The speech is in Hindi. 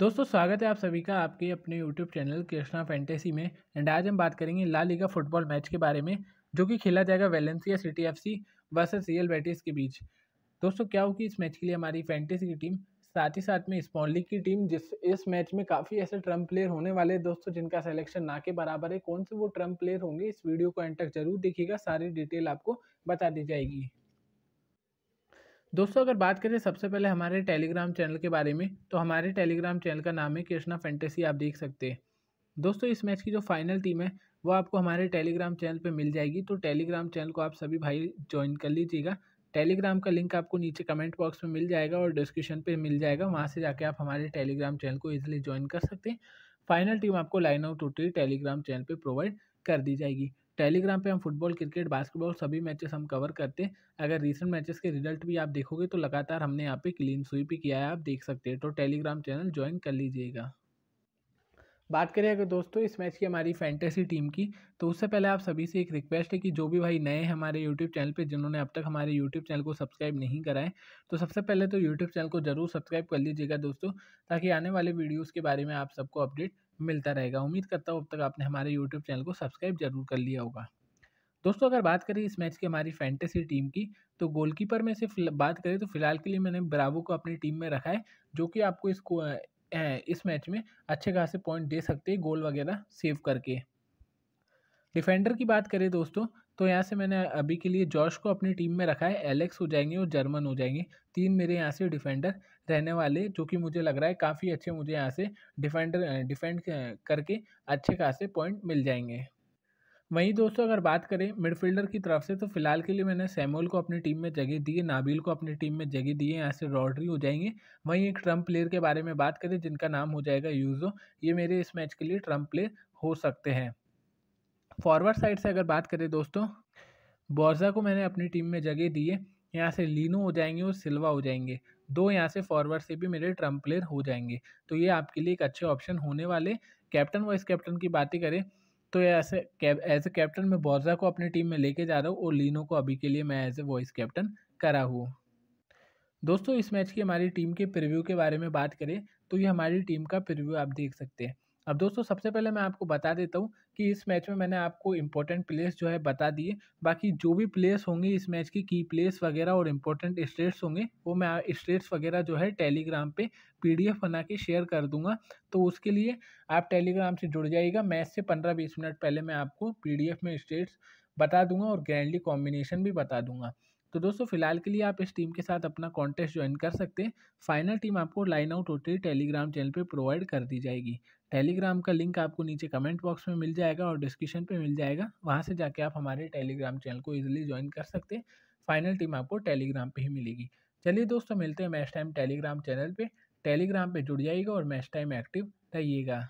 दोस्तों स्वागत है आप सभी का आपके अपने यूट्यूब चैनल कृष्णा फैंटेसी में एंड आज हम बात करेंगे ला लीगा फुटबॉल मैच के बारे में जो कि खेला जाएगा Valencia City F C versus Real Betis के बीच दोस्तों क्या होगी इस मैच के लिए हमारी फैंटेसी की टीम साथ ही साथ में स्पॉन लीग की टीम जिस इस मैच में काफ़ी ऐसे ट्रम्प प्लेयर होने वाले दोस्तों जिनका सलेक्शन ना के बराबर है कौन से वो ट्रम्प प्लेयर होंगे इस वीडियो को एंड तक जरूर देखिएगा सारी डिटेल आपको बता दी जाएगी दोस्तों अगर बात करें सबसे पहले हमारे टेलीग्राम चैनल के बारे में तो हमारे टेलीग्राम चैनल का नाम है कृष्णा फैंटेसी आप देख सकते हैं दोस्तों इस मैच की जो फाइनल टीम है वो आपको हमारे टेलीग्राम चैनल पे मिल जाएगी तो टेलीग्राम चैनल को आप सभी भाई ज्वाइन कर लीजिएगा टेलीग्राम का लिंक आपको नीचे कमेंट बॉक्स में मिल जाएगा और डिस्क्रिप्शन पे मिल जाएगा वहाँ से जाके आप हमारे टेलीग्राम चैनल को ईजिली ज्वाइन कर सकते हैं फाइनल टीम आपको लाइन आउट होते टेलीग्राम चैनल पर प्रोवाइड कर दी जाएगी टेलीग्राम पे हम फुटबॉल क्रिकेट बास्केटबॉल सभी मैचेस हम कवर करते हैं अगर रिसेंट मैचेस के रिजल्ट भी आप देखोगे तो लगातार हमने यहाँ पे क्लीन स्वीप ही किया है आप देख सकते हैं तो टेलीग्राम चैनल ज्वाइन कर लीजिएगा बात करें अगर दोस्तों इस मैच की हमारी फैंटेसी टीम की तो उससे पहले आप सभी से एक रिक्वेस्ट है कि जो भी भाई नए हैं हमारे यूट्यूब चैनल पे जिन्होंने अब तक हमारे यूट्यूब चैनल को सब्सक्राइब नहीं कराए तो सबसे पहले तो यूट्यूब चैनल को ज़रूर सब्सक्राइब कर लीजिएगा दोस्तों ताकि आने वाले वीडियोज़ के बारे में आप सबको अपडेट मिलता रहेगा उम्मीद करता हूँ अब तक आपने हमारे यूट्यूब चैनल को सब्सक्राइब जरूर कर लिया होगा दोस्तों अगर बात करें इस मैच की हमारी फैंटेसी टीम की तो गोलकीपर में से बात करें तो फिलहाल के लिए मैंने ब्रावो को अपनी टीम में रखा है जो कि आपको इसको इस मैच में अच्छे खासे पॉइंट दे सकते हैं गोल वगैरह सेव करके डिफेंडर की बात करें दोस्तों तो यहाँ से मैंने अभी के लिए जॉर्ज को अपनी टीम में रखा है एलेक्स हो जाएंगे और जर्मन हो जाएंगे तीन मेरे यहाँ से डिफेंडर रहने वाले जो कि मुझे लग रहा है काफ़ी अच्छे मुझे यहाँ से डिफेंडर डिफेंड करके अच्छे खासे पॉइंट मिल जाएंगे वहीं दोस्तों अगर बात करें मिडफील्डर की तरफ से तो फिलहाल के लिए मैंने सैमुअल को अपनी टीम में जगह दी है नाबिल को अपनी टीम में जगह दी है यहाँ से रॉड्री हो जाएंगे वहीं एक ट्रम्प प्लेयर के बारे में बात करें जिनका नाम हो जाएगा यूजो ये मेरे इस मैच के लिए ट्रम्प प्लेयर हो सकते हैं फॉरवर्ड साइड से अगर बात करें दोस्तों बॉर्जा को मैंने अपनी टीम में जगह दी है यहाँ से लीनो हो जाएंगे और सिल्वा हो जाएंगे दो यहाँ से फॉरवर्ड से भी मेरे ट्रम्प प्लेयर हो जाएंगे तो ये आपके लिए एक अच्छे ऑप्शन होने वाले कैप्टन वाइस कैप्टन की बातें करें तो ऐसे एज ए कैप्टन मैं बॉर्जा को अपनी टीम में लेके जा रहा हूँ और लीनो को अभी के लिए मैं एज ए वॉइस कैप्टन करा हूँ दोस्तों इस मैच की हमारी टीम के प्रिव्यू के बारे में बात करें तो ये हमारी टीम का प्रिव्यू आप देख सकते हैं अब दोस्तों सबसे पहले मैं आपको बता देता हूँ कि इस मैच में मैंने आपको इम्पोर्टेंट प्लेस जो है बता दिए बाकी जो भी प्लेस होंगे इस मैच की की प्लेस वगैरह और इम्पोर्टेंट स्टेट्स होंगे वो मैं स्टेट्स वगैरह जो है टेलीग्राम पे पीडीएफ बना के शेयर कर दूंगा तो उसके लिए आप टेलीग्राम से जुड़ जाइएगा मैच से पंद्रह बीस मिनट पहले मैं आपको पी में स्टेट्स बता दूंगा और ग्रैंडली कॉम्बिनेशन भी बता दूंगा तो दोस्तों फिलहाल के लिए आप इस टीम के साथ अपना कॉन्टेस्ट ज्वाइन कर सकते हैं फाइनल टीम आपको लाइन आउट होते ही टेलीग्राम चैनल पे प्रोवाइड कर दी जाएगी टेलीग्राम का लिंक आपको नीचे कमेंट बॉक्स में मिल जाएगा और डिस्क्रिप्शन पे मिल जाएगा वहाँ से जाके आप हमारे टेलीग्राम चैनल को ईजिली ज्वाइन कर सकते हैं फाइनल टीम आपको टेलीग्राम पर ही मिलेगी चलिए दोस्तों मिलते हैं मैच टाइम टेलीग्राम चैनल पर टेलीग्राम पर जुड़ जाइएगा और मैच टाइम एक्टिव रहिएगा